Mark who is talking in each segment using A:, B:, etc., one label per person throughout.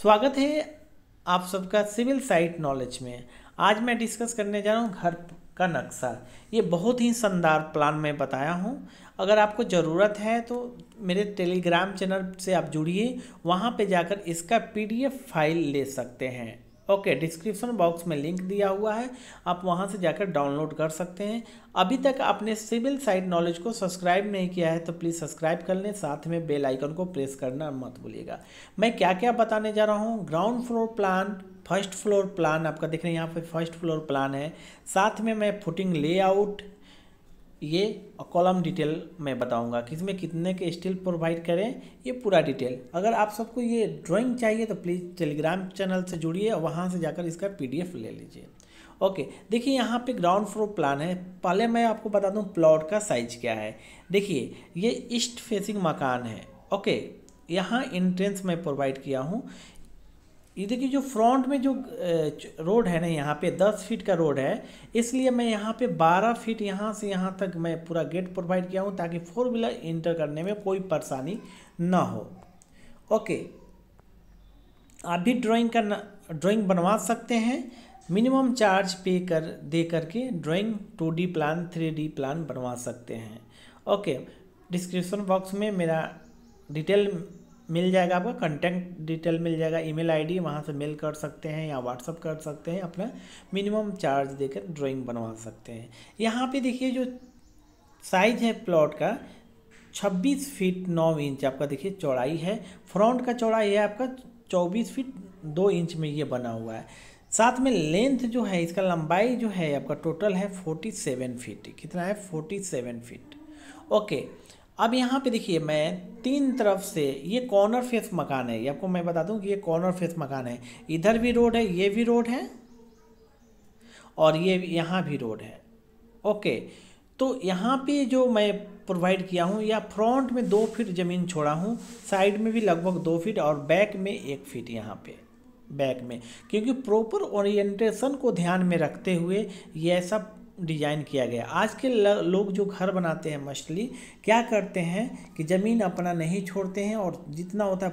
A: स्वागत है आप सबका सिविल साइट नॉलेज में आज मैं डिस्कस करने जा रहा हूँ घर का नक्शा ये बहुत ही शानदार प्लान मैं बताया हूँ अगर आपको ज़रूरत है तो मेरे टेलीग्राम चैनल से आप जुड़िए वहाँ पे जाकर इसका पीडीएफ फाइल ले सकते हैं ओके डिस्क्रिप्शन बॉक्स में लिंक दिया हुआ है आप वहाँ से जाकर डाउनलोड कर सकते हैं अभी तक आपने सिविल साइड नॉलेज को सब्सक्राइब नहीं किया है तो प्लीज़ सब्सक्राइब कर लें साथ में बेल आइकन को प्रेस करना मत भूलिएगा मैं क्या क्या बताने जा रहा हूँ ground floor plan first floor plan आपका देख रहे हैं यहाँ पे फर्स्ट फ्लोर प्लान है साथ में मैं फुटिंग लेआउट ये कॉलम डिटेल मैं बताऊंगा कि इसमें कितने के स्टील प्रोवाइड करें ये पूरा डिटेल अगर आप सबको ये ड्राइंग चाहिए तो प्लीज़ टेलीग्राम चैनल से जुड़िए और वहाँ से जाकर इसका पीडीएफ ले लीजिए ओके देखिए यहाँ पे ग्राउंड फ्लोर प्लान है पहले मैं आपको बता दूँ प्लॉट का साइज क्या है देखिए ये ईस्ट फेसिंग मकान है ओके यहाँ इंट्रेंस मैं प्रोवाइड किया हूँ ये देखिए जो फ्रंट में जो रोड है ना यहाँ पे दस फीट का रोड है इसलिए मैं यहाँ पे बारह फीट यहाँ से यहाँ तक मैं पूरा गेट प्रोवाइड किया हूँ ताकि फोर व्हीलर इंटर करने में कोई परेशानी ना हो ओके आप भी ड्राइंग का ड्राइंग बनवा सकते हैं मिनिमम चार्ज पे कर दे करके drawing two D plan three D plan बनवा सकते हैं ओके डिस्क्रिप्सन बॉक्स में मेरा डिटेल मिल जाएगा आपका कंटेंट डिटेल मिल जाएगा ईमेल आईडी वहाँ से मेल कर सकते हैं या व्हाट्सअप कर सकते हैं अपना मिनिमम चार्ज देकर ड्राइंग बनवा सकते हैं यहाँ पे देखिए जो साइज है प्लॉट का 26 फीट 9 इंच आपका देखिए चौड़ाई है फ्रंट का चौड़ाई है आपका 24 फीट 2 इंच में ये बना हुआ है साथ में लेंथ जो है इसका लंबाई जो है आपका टोटल है फोर्टी फीट कितना है फोर्टी फीट ओके अब यहाँ पे देखिए मैं तीन तरफ से ये कॉर्नर फेस मकान है ये आपको मैं बता दूँ कि ये कॉर्नर फेस मकान है इधर भी रोड है ये भी रोड है और ये यहाँ भी रोड है ओके तो यहाँ पे जो मैं प्रोवाइड किया हूँ या फ्रंट में दो फीट ज़मीन छोड़ा हूँ साइड में भी लगभग दो फीट और बैक में एक फीट यहाँ पे बैक में क्योंकि प्रॉपर ओरिएंटेशन को ध्यान में रखते हुए ये सब डिजाइन किया गया आज के लोग जो घर बनाते हैं मछली क्या करते हैं कि ज़मीन अपना नहीं छोड़ते हैं और जितना होता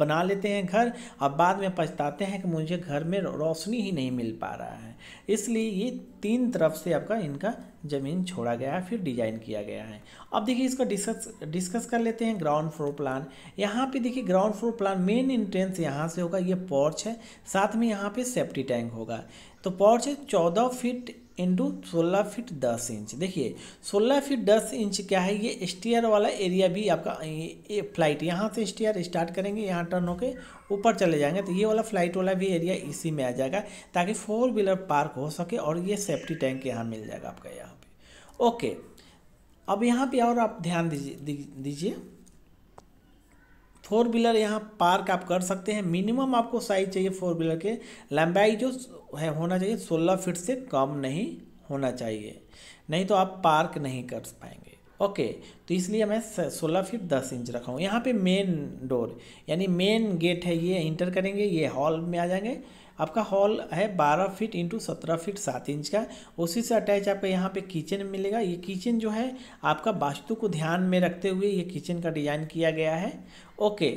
A: बना लेते हैं घर अब बाद में पछताते हैं कि मुझे घर में रोशनी ही नहीं मिल पा रहा है इसलिए ये तीन तरफ से आपका इनका ज़मीन छोड़ा गया है फिर डिजाइन किया गया है अब देखिए इसका डिस्कस डिस्कस कर लेते हैं ग्राउंड फ्लोर प्लान यहाँ पे देखिए ground floor plan main entrance यहाँ से होगा ये पोर्च है साथ में यहाँ पर सेफ्टी टैंक होगा तो पोर्च है चौदह फिट इंटू सोलह फीट दस इंच देखिए सोलह फीट दस इंच क्या है ये स्टीयर वाला एरिया भी आपका ये फ्लाइट यहाँ से स्टेयर स्टार्ट करेंगे यहाँ टर्न होकर ऊपर चले जाएंगे तो ये वाला फ्लाइट वाला भी एरिया इसी में आ जाएगा ताकि फोर व्हीलर पार्क हो सके और ये सेफ्टी टैंक यहाँ मिल जाएगा आपका यहाँ पे ओके अब यहाँ पे और आप ध्यान दीजिए दीजिए फोर व्हीलर यहाँ पार्क आप कर सकते हैं मिनिमम आपको साइज चाहिए फोर व्हीलर के लंबाई जो है होना चाहिए सोलह फीट से कम नहीं होना चाहिए नहीं तो आप पार्क नहीं कर पाएंगे ओके तो इसलिए मैं सोलह फीट दस इंच रखा हूँ यहाँ पे मेन डोर यानी मेन गेट है ये इंटर करेंगे ये हॉल में आ जाएंगे आपका हॉल है बारह फीट इंटू सत्रह फीट सात इंच का उसी से अटैच आपका यहाँ पे किचन मिलेगा ये किचन जो है आपका वास्तु को ध्यान में रखते हुए ये किचन का डिज़ाइन किया गया है ओके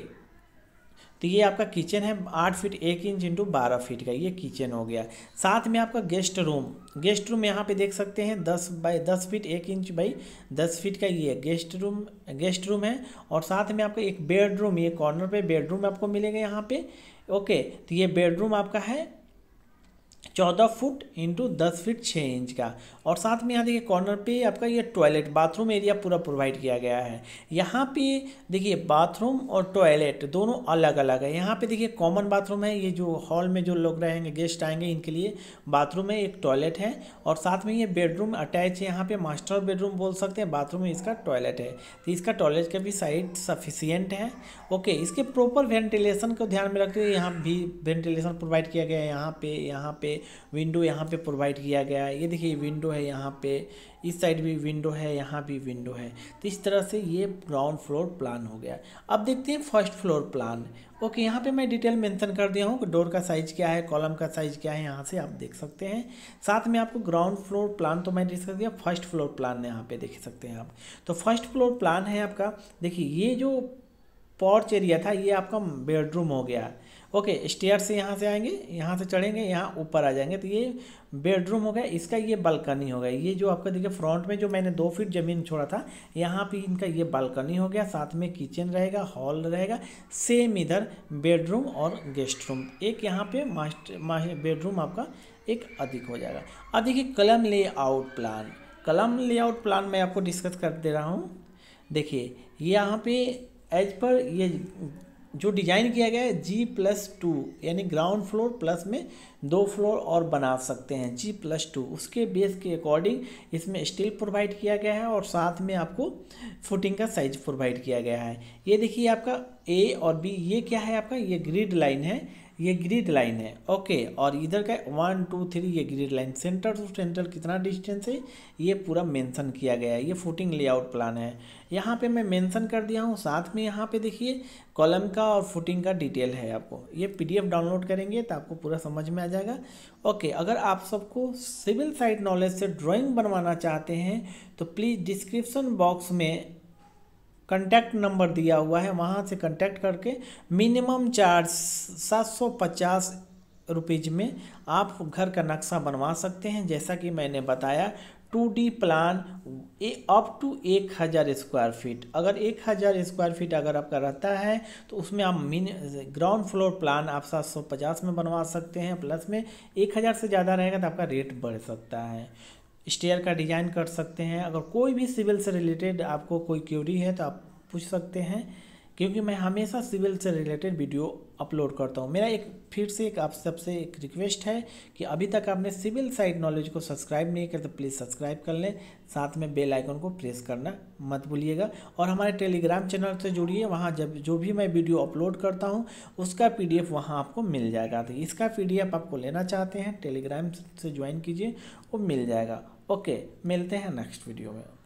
A: तो ये आपका किचन है आठ फीट एक इंच इंटू बारह फीट का ये किचन हो गया साथ में आपका गेस्ट रूम गेस्ट रूम यहाँ पे देख सकते हैं दस बाई दस फीट एक इंच बाई दस फीट का ये गेस्ट रूम गेस्ट रूम है और साथ में आपका एक बेडरूम ये कॉर्नर पे बेडरूम आपको मिलेगा यहाँ पे ओके तो ये बेडरूम आपका है चौदह फुट इंटू दस फीट छः इंच का और साथ में यहाँ देखिए कॉर्नर पे आपका ये टॉयलेट बाथरूम एरिया पूरा प्रोवाइड किया गया है यहाँ पे देखिए बाथरूम और टॉयलेट दोनों अलग अलग है यहाँ पे देखिए कॉमन बाथरूम है ये जो हॉल में जो लोग रहेंगे गेस्ट आएंगे इनके लिए बाथरूम है एक टॉयलेट है और साथ में ये बेडरूम अटैच है यहाँ पर मास्टर बेडरूम बोल सकते हैं बाथरूम में इसका टॉयलेट है तो इसका टॉयलेट का भी साइड सफिशियंट है ओके इसके प्रॉपर वेंटिलेशन को ध्यान में रखते हुए यहाँ भी वेंटिलेशन प्रोवाइड किया गया है यहाँ पे यहाँ पे विंडो यहाँ पे प्रोवाइड किया गया है ये देखिए विंडो है यहाँ पे इस साइड भी विंडो है यहाँ भी विंडो है तो इस तरह से ये ग्राउंड फ्लोर प्लान हो गया अब देखते हैं फर्स्ट फ्लोर प्लान ओके यहाँ पे मैं डिटेल मेंशन कर दिया हूँ कि डोर का साइज़ क्या है कॉलम का साइज़ क्या है यहाँ से आप देख सकते हैं साथ में आपको ग्राउंड फ्लोर प्लान तो मैं डिस्कस सकते फर्स्ट फ्लोर प्लान यहाँ पे देख सकते हैं आप तो फर्स्ट फ्लोर प्लान है आपका देखिए ये जो पॉर्च एरिया था ये आपका बेडरूम हो गया है ओके स्टेयर से यहाँ से आएंगे यहाँ से चढ़ेंगे यहाँ ऊपर आ जाएंगे तो ये बेडरूम हो गया इसका ये बालकनी हो गया ये जो आपका देखिए फ्रंट में जो मैंने दो फीट ज़मीन छोड़ा था यहाँ पे इनका ये बालकनी हो गया साथ में किचन रहेगा हॉल रहेगा सेम इधर बेडरूम और गेस्ट रूम एक यहाँ पे मास्टर बेडरूम आपका एक अधिक हो जाएगा अब देखिए कलम ले प्लान कलम लेआउट प्लान मैं आपको डिस्कस कर दे रहा हूँ देखिए यहाँ पे एज पर ये जो डिजाइन किया गया है जी प्लस टू यानी ग्राउंड फ्लोर प्लस में दो फ्लोर और बना सकते हैं जी प्लस टू उसके बेस के अकॉर्डिंग इसमें स्टील प्रोवाइड किया गया है और साथ में आपको फुटिंग का साइज प्रोवाइड किया गया है ये देखिए आपका ए और बी ये क्या है आपका ये ग्रिड लाइन है ये ग्रिड लाइन है ओके और इधर का वन टू थ्री ये grid line centre to centre कितना डिस्टेंस है ये पूरा मेंशन किया गया है ये फुटिंग लेआउट प्लान है यहाँ पे मैं मेंशन कर दिया हूँ साथ में यहाँ पे देखिए कॉलम का और फुटिंग का डिटेल है आपको ये पीडीएफ डाउनलोड करेंगे तो आपको पूरा समझ में आ जाएगा ओके अगर आप सबको सिविल साइट नॉलेज से ड्राॅइंग बनवाना चाहते हैं तो प्लीज़ डिस्क्रिप्सन बॉक्स में कंटैक्ट नंबर दिया हुआ है वहाँ से कंटैक्ट करके मिनिमम चार्ज सात सौ पचास रुपीज़ में आप घर का नक्शा बनवा सकते हैं जैसा कि मैंने बताया two D plan a up to एक हज़ार स्क्वायर फीट अगर एक हज़ार स्क्वायर फीट अगर आपका रहता है तो उसमें आप मिन ग्राउंड फ्लोर प्लान आप सात सौ पचास में बनवा सकते हैं प्लस में एक हज़ार से ज़्यादा रहेगा तो आपका रेट बढ़ सकता है स्टेयर का डिज़ाइन कर सकते हैं अगर कोई भी सिविल से रिलेटेड आपको कोई क्यूरी है तो आप पूछ सकते हैं क्योंकि मैं हमेशा सिविल से रिलेटेड वीडियो अपलोड करता हूँ मेरा एक फिर से एक आप सबसे एक रिक्वेस्ट है कि अभी तक आपने सिविल साइड नॉलेज को सब्सक्राइब नहीं किया तो प्लीज़ सब्सक्राइब कर लें साथ में बेल आइकन को प्रेस करना मत भूलिएगा और हमारे टेलीग्राम चैनल से जुड़िए वहाँ जब जो भी मैं वीडियो अपलोड करता हूँ उसका पी डी वहाँ आपको मिल जाएगा तो इसका पी आपको लेना चाहते हैं टेलीग्राम से ज्वाइन कीजिए वो मिल जाएगा ओके मिलते हैं नेक्स्ट वीडियो में